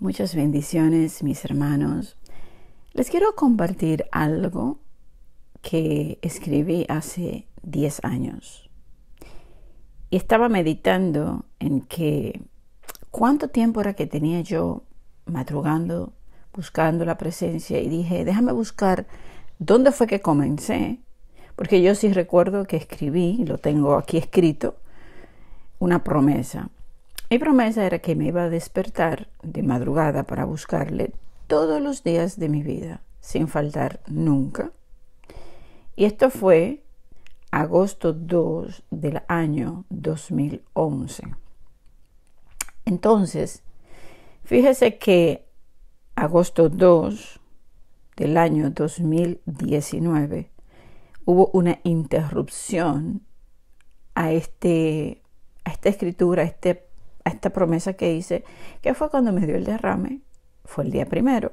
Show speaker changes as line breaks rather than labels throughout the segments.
Muchas bendiciones, mis hermanos. Les quiero compartir algo que escribí hace 10 años. Y estaba meditando en que cuánto tiempo era que tenía yo madrugando, buscando la presencia y dije, déjame buscar dónde fue que comencé, porque yo sí recuerdo que escribí, lo tengo aquí escrito, una promesa. Mi promesa era que me iba a despertar de madrugada para buscarle todos los días de mi vida, sin faltar nunca. Y esto fue agosto 2 del año 2011. Entonces, fíjese que agosto 2 del año 2019 hubo una interrupción a, este, a esta escritura, a este a esta promesa que hice, que fue cuando me dio el derrame, fue el día primero.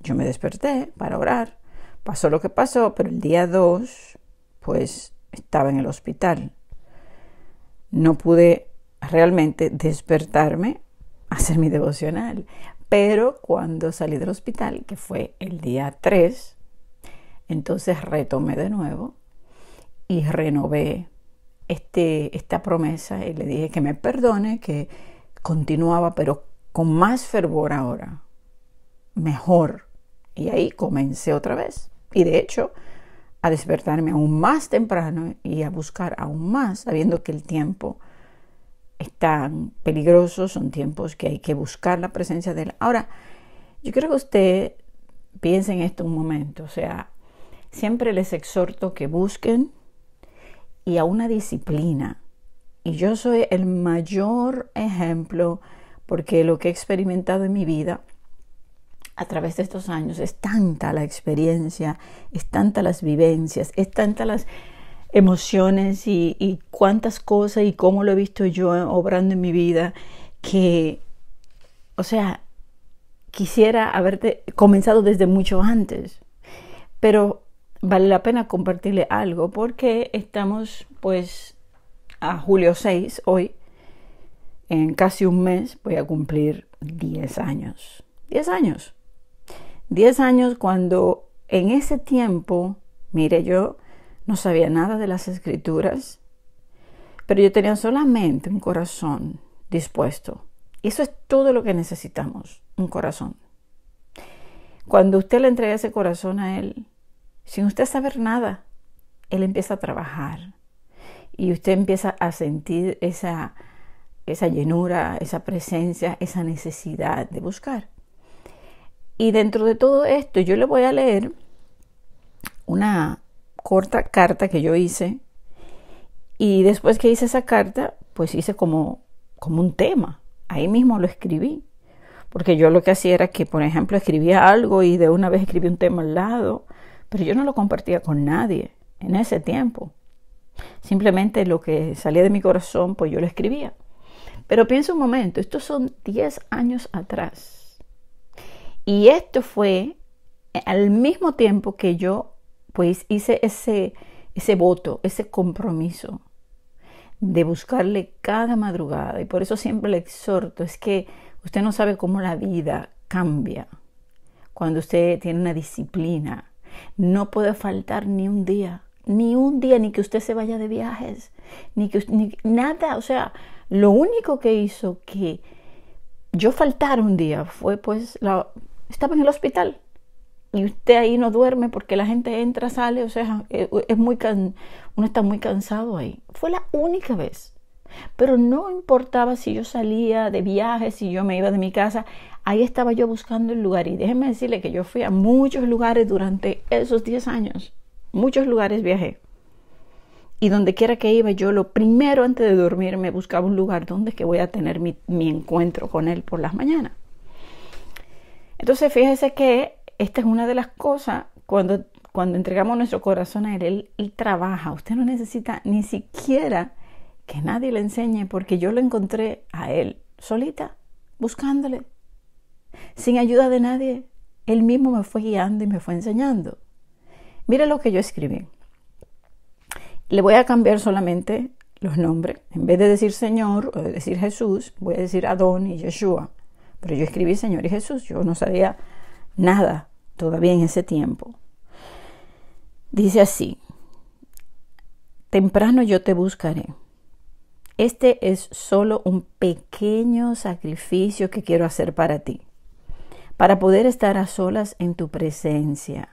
Yo me desperté para orar. Pasó lo que pasó, pero el día 2, pues estaba en el hospital. No pude realmente despertarme a hacer mi devocional. Pero cuando salí del hospital, que fue el día 3, entonces retomé de nuevo y renové este, esta promesa y le dije que me perdone, que continuaba, pero con más fervor ahora, mejor. Y ahí comencé otra vez. Y de hecho, a despertarme aún más temprano y a buscar aún más, sabiendo que el tiempo es tan peligroso, son tiempos que hay que buscar la presencia de él. Ahora, yo creo que usted piense en esto un momento, o sea, siempre les exhorto que busquen y a una disciplina. Y yo soy el mayor ejemplo porque lo que he experimentado en mi vida a través de estos años es tanta la experiencia, es tanta las vivencias, es tanta las emociones y, cuántas cosas y cómo lo he visto yo obrando en mi vida que, o sea, quisiera haberte comenzado desde mucho antes. Pero vale la pena compartirle algo porque estamos pues a julio 6 hoy. En casi un mes voy a cumplir 10 años. 10 años. 10 años cuando en ese tiempo, mire, yo no sabía nada de las escrituras, pero yo tenía solamente un corazón dispuesto. Y eso es todo lo que necesitamos, un corazón. Cuando usted le entrega ese corazón a Él, sin usted saber nada, él empieza a trabajar y usted empieza a sentir esa, esa llenura, esa presencia, esa necesidad de buscar. Y dentro de todo esto yo le voy a leer una corta carta que yo hice y después que hice esa carta, pues hice como, como un tema. Ahí mismo lo escribí. Porque yo lo que hacía era que, por ejemplo, escribía algo y de una vez escribí un tema al lado, pero yo no lo compartía con nadie en ese tiempo. Simplemente lo que salía de mi corazón, pues yo lo escribía. Pero pienso un momento, estos son 10 años atrás. Y esto fue al mismo tiempo que yo pues hice ese, ese voto, ese compromiso de buscarle cada madrugada. Y por eso siempre le exhorto, es que usted no sabe cómo la vida cambia cuando usted tiene una disciplina no puede faltar ni un día, ni un día, ni que usted se vaya de viajes, ni que ni, nada. O sea, lo único que hizo que yo faltara un día fue pues la, estaba en el hospital y usted ahí no duerme porque la gente entra, sale, o sea, e, es muy uno está muy cansado ahí. Fue la única vez. Pero no importaba si yo salía de viajes, si yo me iba de mi casa, Ahí estaba yo buscando el lugar y déjenme decirle que yo fui a muchos lugares durante esos 10 años. Muchos lugares viajé. Y donde quiera que iba, yo lo primero antes de dormir me buscaba un lugar donde que voy a tener mi, encuentro con él por las mañanas. Entonces fíjese que esta es una de las cosas cuando, cuando entregamos nuestro corazón a él, él, él trabaja. Usted no necesita ni siquiera que nadie le enseñe porque yo lo encontré a él solita, buscándole, sin ayuda de nadie. Él mismo me fue guiando y me fue enseñando. Mira lo que yo escribí. Le voy a cambiar solamente los nombres. En vez de decir Señor o de decir Jesús, voy a decir Adón y Yeshua. Pero yo escribí Señor y Jesús. Yo no sabía nada todavía en ese tiempo. Dice así, temprano yo te buscaré. Este es solo un pequeño sacrificio que quiero hacer para ti para poder estar a solas en tu presencia.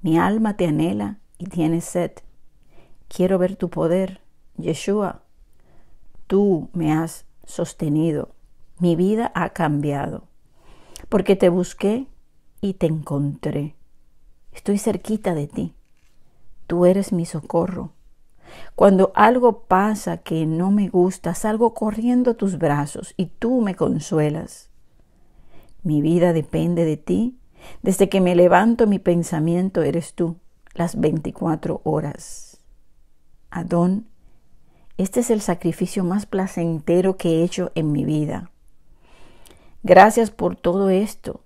Mi alma te anhela y tiene sed. Quiero ver tu poder, Yeshua. Tú me has sostenido. Mi vida ha cambiado. Porque te busqué y te encontré. Estoy cerquita de ti. Tú eres mi socorro. Cuando algo pasa que no me gusta, salgo corriendo a tus brazos y tú me consuelas. Mi vida depende de ti. Desde que me levanto, mi pensamiento eres tú, las 24 horas. Adón, este es el sacrificio más placentero que he hecho en mi vida. Gracias por todo esto.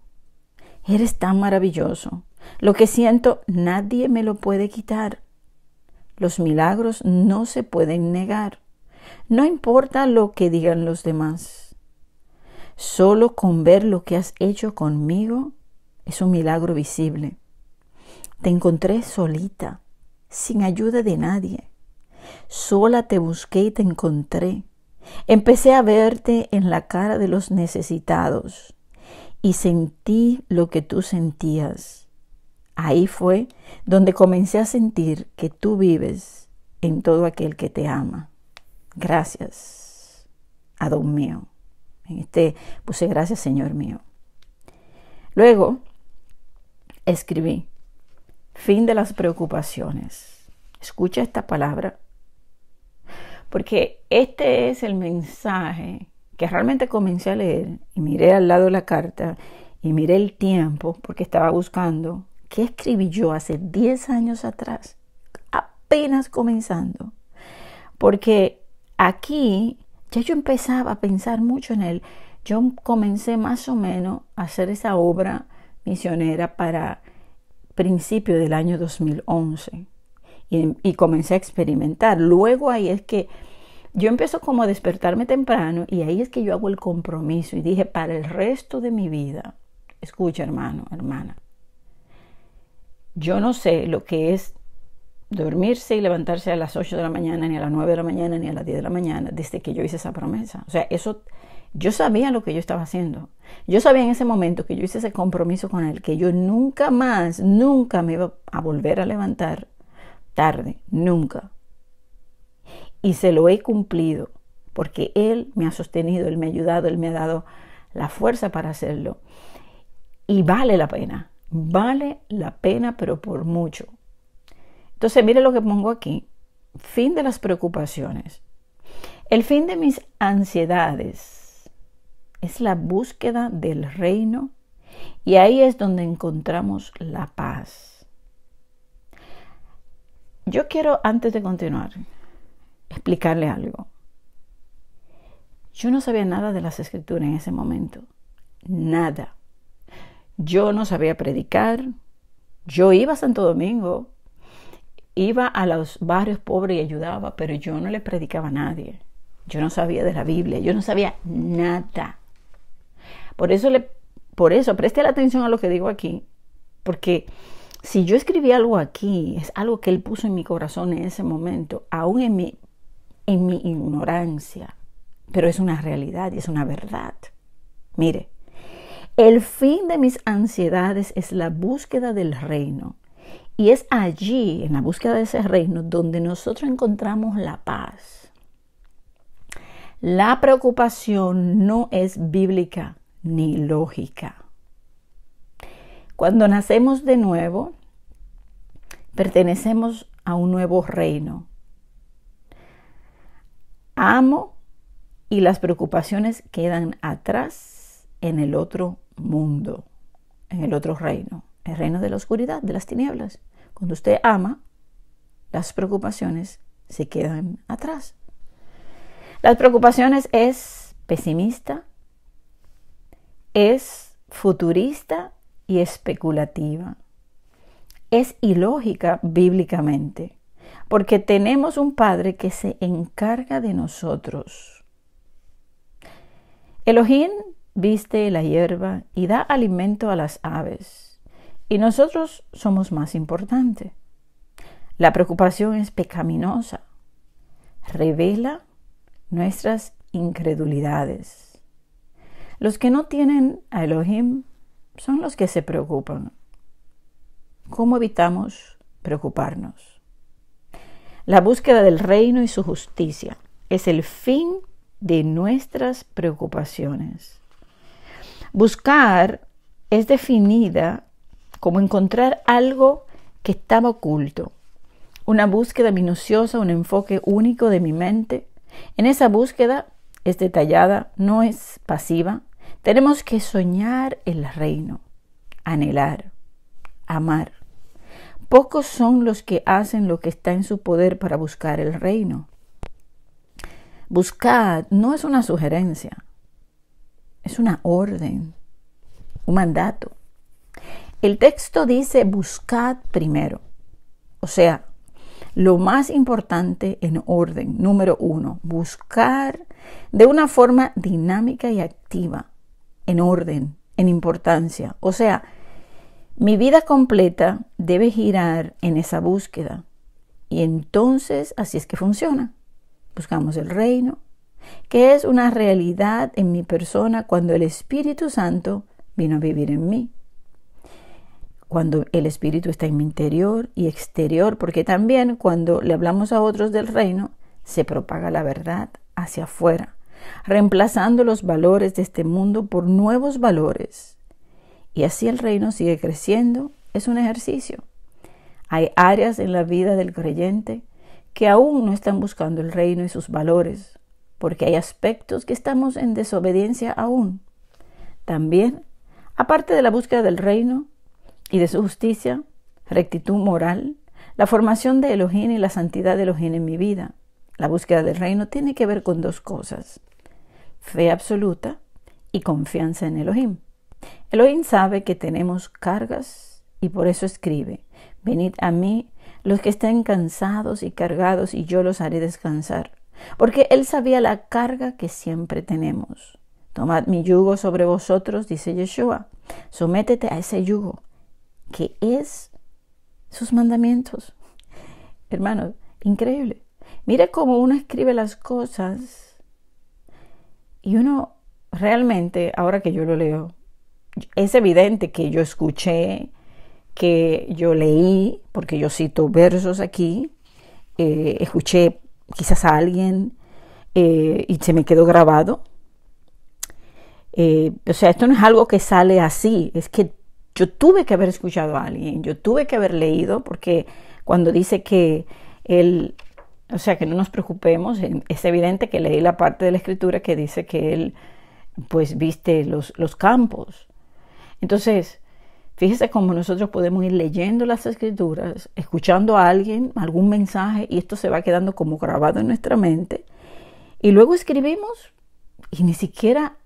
Eres tan maravilloso. Lo que siento nadie me lo puede quitar. Los milagros no se pueden negar. No importa lo que digan los demás. Solo con ver lo que has hecho conmigo es un milagro visible. Te encontré solita, sin ayuda de nadie. Sola te busqué y te encontré. Empecé a verte en la cara de los necesitados y sentí lo que tú sentías. Ahí fue donde comencé a sentir que tú vives en todo aquel que te ama. Gracias, Adón mío este puse gracias, Señor mío. Luego escribí, fin de las preocupaciones. Escucha esta palabra, porque este es el mensaje que realmente comencé a leer y miré al lado de la carta y miré el tiempo porque estaba buscando qué escribí yo hace 10 años atrás, apenas comenzando, porque aquí ya yo empezaba a pensar mucho en él. Yo comencé más o menos a hacer esa obra misionera para principio del año 2011 y, y comencé a experimentar. Luego ahí es que yo empiezo como a despertarme temprano y ahí es que yo hago el compromiso y dije, para el resto de mi vida, escucha hermano, hermana, yo no sé lo que es dormirse y levantarse a las 8 de la mañana, ni a las 9 de la mañana, ni a las 10 de la mañana, desde que yo hice esa promesa. O sea, eso yo sabía lo que yo estaba haciendo. Yo sabía en ese momento que yo hice ese compromiso con él, que yo nunca más, nunca me iba a volver a levantar tarde, nunca. Y se lo he cumplido, porque él me ha sostenido, él me ha ayudado, él me ha dado la fuerza para hacerlo. Y vale la pena, vale la pena, pero por mucho. Entonces, mire lo que pongo aquí. Fin de las preocupaciones. El fin de mis ansiedades es la búsqueda del reino y ahí es donde encontramos la paz. Yo quiero, antes de continuar, explicarle algo. Yo no sabía nada de las escrituras en ese momento. Nada. Yo no sabía predicar. Yo iba a Santo Domingo iba a los barrios pobres y ayudaba, pero yo no le predicaba a nadie. Yo no sabía de la Biblia, yo no sabía nada. Por eso, le, por eso preste la atención a lo que digo aquí, porque si yo escribí algo aquí, es algo que él puso en mi corazón en ese momento, aún en mi, en mi ignorancia, pero es una realidad y es una verdad. Mire, el fin de mis ansiedades es la búsqueda del reino y es allí, en la búsqueda de ese reino, donde nosotros encontramos la paz. La preocupación no es bíblica ni lógica. Cuando nacemos de nuevo, pertenecemos a un nuevo reino. Amo y las preocupaciones quedan atrás en el otro mundo, en el otro reino, el reino de la oscuridad, de las tinieblas. Cuando usted ama, las preocupaciones se quedan atrás. Las preocupaciones es pesimista, es futurista y especulativa. Es ilógica bíblicamente, porque tenemos un Padre que se encarga de nosotros. Elohim viste la hierba y da alimento a las aves y nosotros somos más importante. La preocupación es pecaminosa, revela nuestras incredulidades. Los que no tienen a Elohim son los que se preocupan. ¿Cómo evitamos preocuparnos? La búsqueda del reino y su justicia es el fin de nuestras preocupaciones. Buscar es definida como encontrar algo que estaba oculto. Una búsqueda minuciosa, un enfoque único de mi mente. En esa búsqueda es detallada, no es pasiva. Tenemos que soñar el reino, anhelar, amar. Pocos son los que hacen lo que está en su poder para buscar el reino. Buscar no es una sugerencia, es una orden, un mandato. El texto dice, buscad primero. O sea, lo más importante en orden, número uno, buscar de una forma dinámica y activa, en orden, en importancia. O sea, mi vida completa debe girar en esa búsqueda. Y entonces así es que funciona. Buscamos el reino, que es una realidad en mi persona cuando el Espíritu Santo vino a vivir en mí cuando el Espíritu está en mi interior y exterior, porque también cuando le hablamos a otros del reino, se propaga la verdad hacia afuera, reemplazando los valores de este mundo por nuevos valores. Y así el reino sigue creciendo, es un ejercicio. Hay áreas en la vida del creyente que aún no están buscando el reino y sus valores, porque hay aspectos que estamos en desobediencia aún. También, aparte de la búsqueda del reino, y de su justicia, rectitud moral, la formación de Elohim y la santidad de Elohim en mi vida. La búsqueda del reino tiene que ver con dos cosas, fe absoluta y confianza en Elohim. Elohim sabe que tenemos cargas y por eso escribe, venid a mí los que estén cansados y cargados y yo los haré descansar, porque él sabía la carga que siempre tenemos. Tomad mi yugo sobre vosotros, dice Yeshua, sométete a ese yugo que es sus mandamientos. Hermanos, increíble. Mira cómo uno escribe las cosas y uno realmente, ahora que yo lo leo, es evidente que yo escuché, que yo leí, porque yo cito versos aquí, eh, escuché quizás a alguien eh, y se me quedó grabado. Eh, o sea, esto no es algo que sale así, es que yo tuve que haber escuchado a alguien, yo tuve que haber leído, porque cuando dice que él, o sea, que no nos preocupemos, es evidente que leí la parte de la escritura que dice que él, pues, viste los, los campos. Entonces, Fíjese cómo nosotros podemos ir leyendo las escrituras, escuchando a alguien, algún mensaje, y esto se va quedando como grabado en nuestra mente. Y luego escribimos y ni siquiera,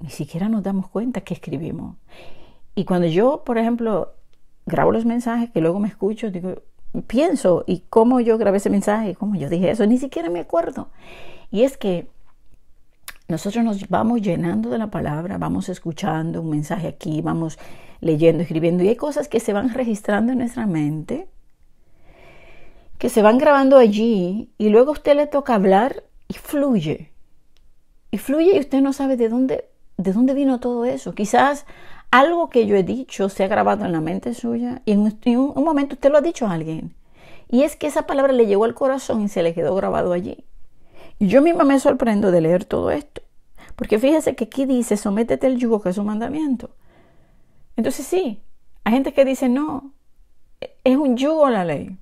ni siquiera nos damos cuenta que escribimos. Y cuando yo, por ejemplo, grabo los mensajes que luego me escucho, digo, pienso y cómo yo grabé ese mensaje cómo yo dije eso, ni siquiera me acuerdo. Y es que nosotros nos vamos llenando de la palabra, vamos escuchando un mensaje aquí, vamos leyendo, escribiendo, y hay cosas que se van registrando en nuestra mente, que se van grabando allí, y luego a usted le toca hablar y fluye. Y fluye y usted no sabe de dónde, de dónde vino todo eso. Quizás algo que yo he dicho se ha grabado en la mente suya y en, un, momento usted lo ha dicho a alguien. Y es que esa palabra le llegó al corazón y se le quedó grabado allí. Y yo misma me sorprendo de leer todo esto. Porque fíjese que aquí dice, sométete al yugo, que es un mandamiento. Entonces sí, hay gente que dice, no, es un yugo la ley.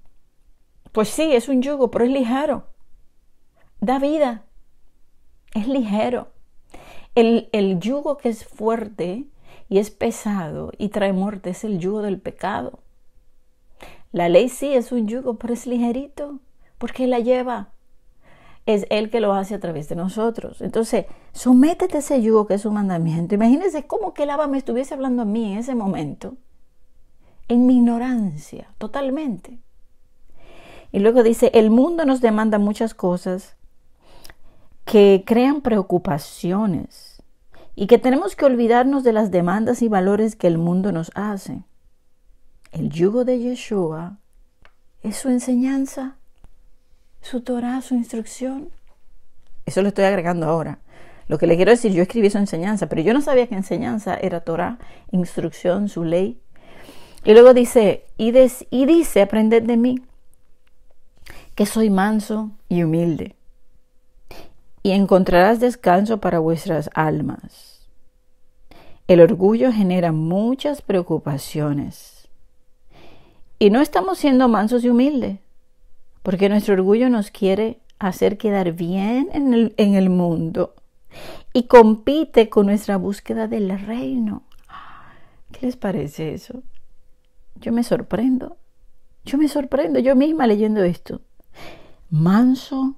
Pues sí, es un yugo, pero es ligero. Da vida. Es ligero. El, el yugo que es fuerte y es pesado y trae muerte, es el yugo del pecado. La ley sí es un yugo, pero es ligerito, porque la lleva. Es Él que lo hace a través de nosotros. Entonces, sométete a ese yugo que es un mandamiento. Imagínense cómo que el Abba me estuviese hablando a mí en ese momento, en mi ignorancia, totalmente. Y luego dice, el mundo nos demanda muchas cosas que crean preocupaciones y que tenemos que olvidarnos de las demandas y valores que el mundo nos hace. El yugo de Yeshua es su enseñanza, su Torah, su instrucción. Eso lo estoy agregando ahora. Lo que le quiero decir, yo escribí su enseñanza, pero yo no sabía que enseñanza era Torah, instrucción, su ley. Y luego dice, y dice, aprended de mí, que soy manso y humilde y encontrarás descanso para vuestras almas. El orgullo genera muchas preocupaciones. Y no estamos siendo mansos y humildes, porque nuestro orgullo nos quiere hacer quedar bien en el, en el mundo y compite con nuestra búsqueda del reino. ¿Qué les parece eso? Yo me sorprendo. Yo me sorprendo yo misma leyendo esto. Manso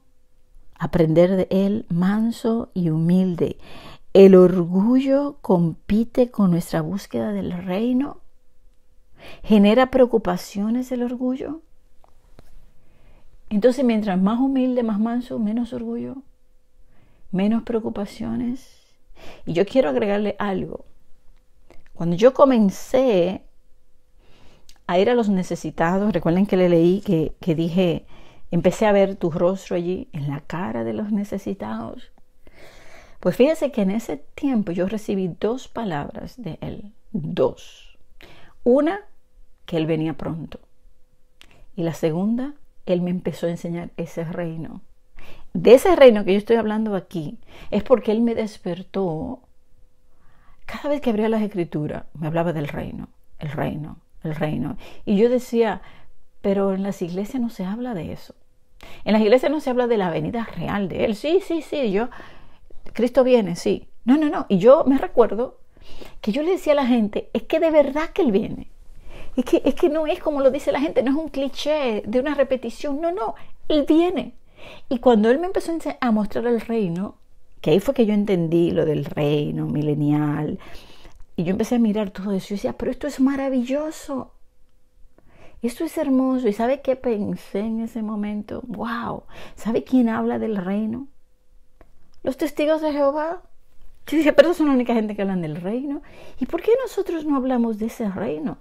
aprender de él manso y humilde. El orgullo compite con nuestra búsqueda del reino. Genera preocupaciones el orgullo. Entonces, mientras más humilde, más manso, menos orgullo, menos preocupaciones. Y yo quiero agregarle algo. Cuando yo comencé a ir a los necesitados, recuerden que le leí que, que dije, Empecé a ver tu rostro allí en la cara de los necesitados. Pues fíjese que en ese tiempo yo recibí dos palabras de él, dos. Una, que él venía pronto. Y la segunda, él me empezó a enseñar ese reino. De ese reino que yo estoy hablando aquí, es porque él me despertó. Cada vez que abría las escrituras, me hablaba del reino, el reino, el reino. Y yo decía, pero en las iglesias no se habla de eso. En las iglesias no se habla de la venida real de Él. Sí, sí, sí, yo, Cristo viene, sí. No, no, no. Y yo me recuerdo que yo le decía a la gente, es que de verdad que Él viene. Es que, es que no es como lo dice la gente, no es un cliché de una repetición. No, no, Él viene. Y cuando Él me empezó a mostrar el reino, que ahí fue que yo entendí lo del reino milenial, y yo empecé a mirar todo eso y decía, pero esto es maravilloso. Esto es hermoso. ¿Y sabe qué pensé en ese momento? ¡Wow! ¿Sabe quién habla del reino? Los testigos de Jehová. ¿Quién dice? pero son la única gente que hablan del reino. ¿Y por qué nosotros no hablamos de ese reino?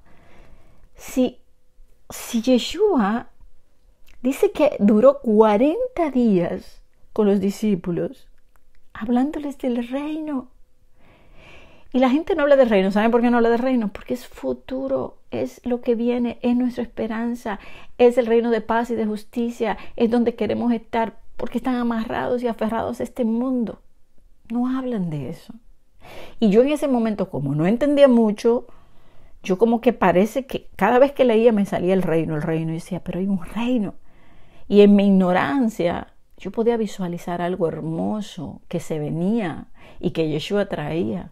Si, si Yeshua dice que duró 40 días con los discípulos hablándoles del reino. Y la gente no habla del reino. ¿Saben por qué no habla del reino? Porque es futuro es lo que viene, es nuestra esperanza, es el reino de paz y de justicia, es donde queremos estar, porque están amarrados y aferrados a este mundo. No hablan de eso. Y yo en ese momento, como no entendía mucho, yo como que parece que cada vez que leía me salía el reino, el reino, y decía, pero hay un reino. Y en mi ignorancia yo podía visualizar algo hermoso que se venía y que Yeshua traía.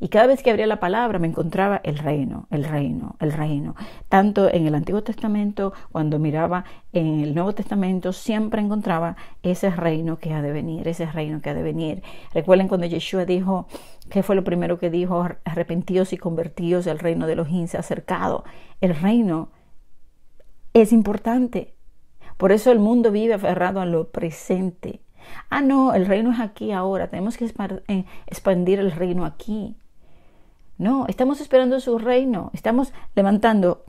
Y cada vez que abría la palabra me encontraba el reino, el reino, el reino. Tanto en el Antiguo Testamento, cuando miraba en el Nuevo Testamento, siempre encontraba ese reino que ha de venir, ese reino que ha de venir. Recuerden cuando Yeshua dijo, ¿qué fue lo primero que dijo? Arrepentíos y convertíos, el reino de los se ha acercado. El reino es importante. Por eso el mundo vive aferrado a lo presente ah, no, el reino es aquí ahora, tenemos que eh, expandir el reino aquí. No, estamos esperando su reino, estamos levantando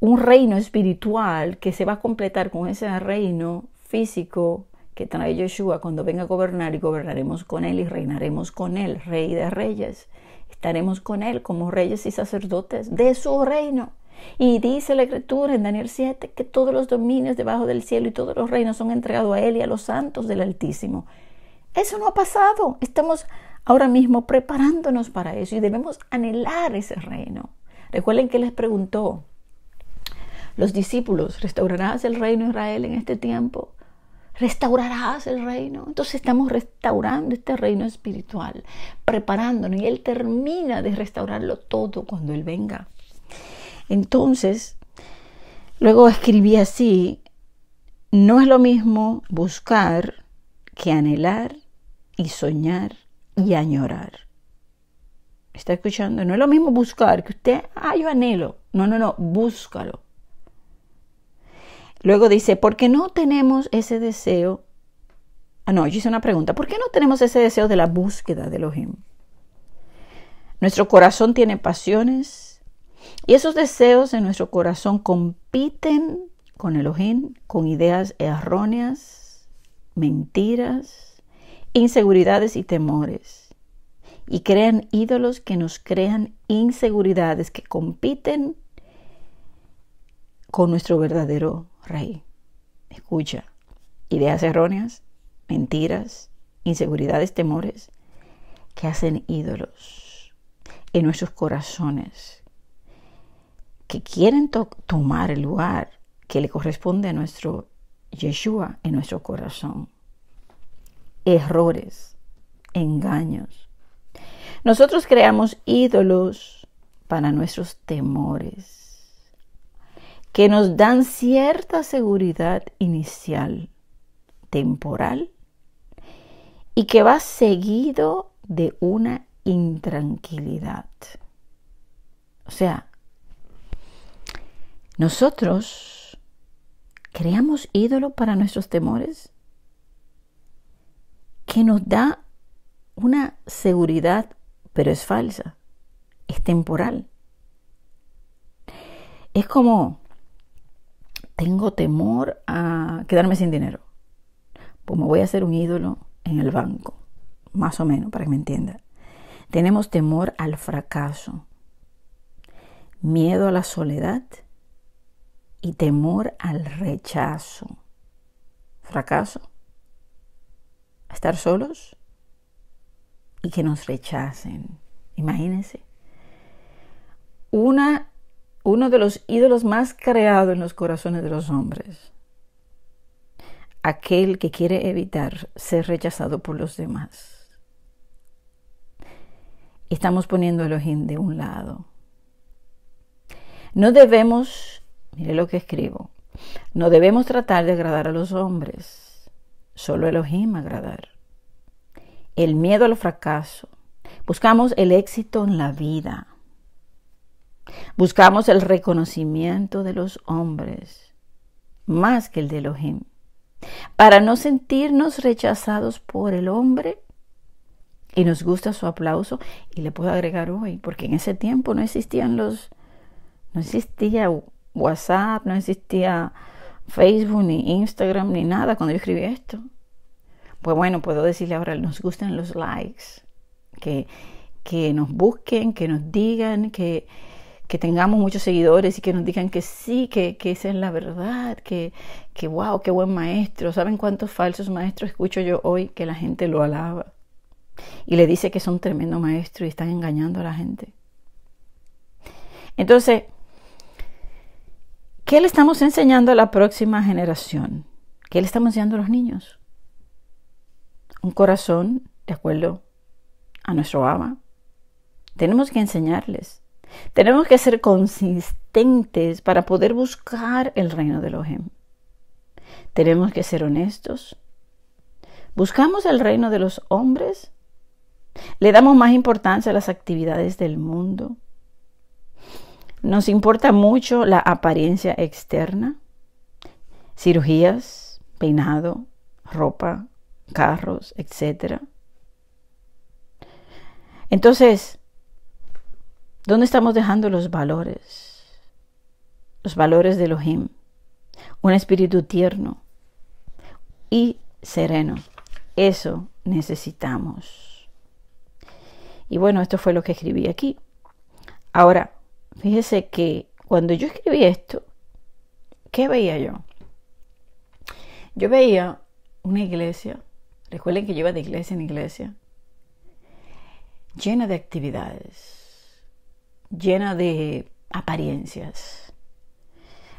un reino espiritual que se va a completar con ese reino físico que trae Yeshua cuando venga a gobernar y gobernaremos con él y reinaremos con él, rey de reyes. Estaremos con él como reyes y sacerdotes de su reino. Y dice la escritura en Daniel 7 que todos los dominios debajo del cielo y todos los reinos son entregados a Él y a los santos del Altísimo. Eso no ha pasado. Estamos ahora mismo preparándonos para eso y debemos anhelar ese reino. Recuerden que les preguntó, los discípulos, ¿restaurarás el reino de Israel en este tiempo? restaurarás el reino. Entonces estamos restaurando este reino espiritual, preparándonos y Él termina de restaurarlo todo cuando Él venga. Entonces, luego escribí así, no es lo mismo buscar que anhelar y soñar y añorar. ¿Está escuchando? No es lo mismo buscar que usted, ah, yo anhelo. No, no, no, búscalo. Luego dice, ¿por qué no tenemos ese deseo? Ah, no, yo hice una pregunta. ¿Por qué no tenemos ese deseo de la búsqueda de Elohim? Nuestro corazón tiene pasiones, y esos deseos en nuestro corazón compiten con el ojín, con ideas erróneas, mentiras, inseguridades y temores. Y crean ídolos que nos crean inseguridades que compiten con nuestro verdadero rey. Escucha, ideas erróneas, mentiras, inseguridades, temores, que hacen ídolos en nuestros corazones quieren tomar el lugar que le corresponde a nuestro Yeshua en nuestro corazón. Errores, engaños. Nosotros creamos ídolos para nuestros temores que nos dan cierta seguridad inicial, temporal, y que va seguido de una intranquilidad. O sea, nosotros creamos ídolo para nuestros temores que nos da una seguridad, pero es falsa, es temporal. Es como, tengo temor a quedarme sin dinero. Pues me voy a hacer un ídolo en el banco, más o menos, para que me entienda. Tenemos temor al fracaso, miedo a la soledad y temor al rechazo. Fracaso. estar solos y que nos rechacen. Imagínense. Una, uno de los ídolos más creados en los corazones de los hombres. Aquel que quiere evitar ser rechazado por los demás. Estamos poniendo el ojín de un lado. No debemos Mire lo que escribo. No debemos tratar de agradar a los hombres. Solo Elohim agradar. El miedo al fracaso. Buscamos el éxito en la vida. Buscamos el reconocimiento de los hombres, más que el de Elohim. Para no sentirnos rechazados por el hombre, y nos gusta su aplauso, y le puedo agregar hoy, porque en ese tiempo no existían los, no existía WhatsApp, no existía Facebook, ni Instagram, ni nada cuando yo escribí esto. Pues bueno, puedo decirle ahora, nos gustan los likes, que, nos busquen, que nos digan, que, tengamos muchos seguidores y que nos digan que sí, que, esa es la verdad, que, que wow, qué buen maestro. ¿Saben cuántos falsos maestros escucho yo hoy que la gente lo alaba y le dice que son tremendo maestro y están engañando a la gente? Entonces, ¿Qué le estamos enseñando a la próxima generación? ¿Qué le estamos enseñando a los niños? Un corazón de acuerdo a nuestro ama. Tenemos que enseñarles. Tenemos que ser consistentes para poder buscar el reino de Ojem. Tenemos que ser honestos. ¿Buscamos el reino de los hombres? ¿Le damos más importancia a las actividades del mundo? Nos importa mucho la apariencia externa, cirugías, peinado, ropa, carros, etc. Entonces, ¿dónde estamos dejando los valores? Los valores de Elohim, un espíritu tierno y sereno. Eso necesitamos. Y bueno, esto fue lo que escribí aquí. Ahora, fíjese que cuando yo escribí esto, ¿qué veía yo? Yo veía una iglesia, recuerden que lleva iba de iglesia en iglesia, llena de actividades, llena de apariencias.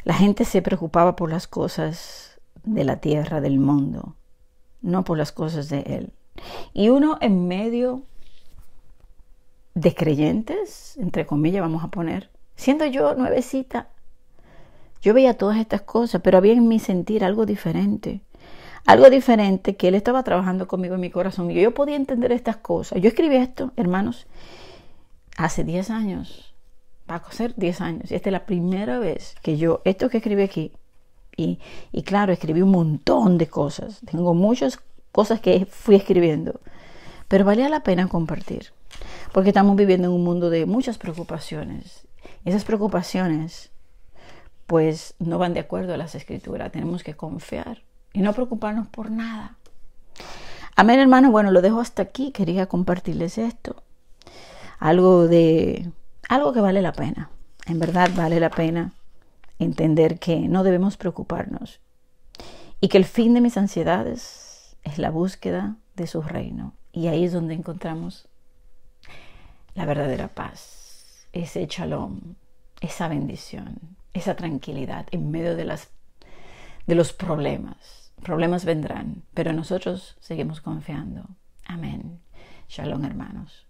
La gente se preocupaba por las cosas de la tierra, del mundo, no por las cosas de él. Y uno en medio creyentes, entre comillas vamos a poner, siendo yo nuevecita, yo veía todas estas cosas, pero había en mi sentir algo diferente. Algo diferente que él estaba trabajando conmigo en mi corazón. Y yo podía entender estas cosas. Yo escribí esto, hermanos, hace 10 años. Va a ser 10 años. Y esta es la primera vez que yo, esto que escribí aquí, y, y claro, escribí un montón de cosas. Tengo muchas cosas que fui escribiendo. Pero valía la pena compartir porque estamos viviendo en un mundo de muchas preocupaciones. Esas preocupaciones pues no van de acuerdo a las escrituras, tenemos que confiar y no preocuparnos por nada. Amén, hermanos, bueno, lo dejo hasta aquí, quería compartirles esto. Algo de algo que vale la pena. En verdad vale la pena entender que no debemos preocuparnos y que el fin de mis ansiedades es la búsqueda de su reino y ahí es donde encontramos la verdadera paz, ese shalom, esa bendición, esa tranquilidad en medio de, las, de los problemas. Problemas vendrán, pero nosotros seguimos confiando. Amén. Shalom, hermanos.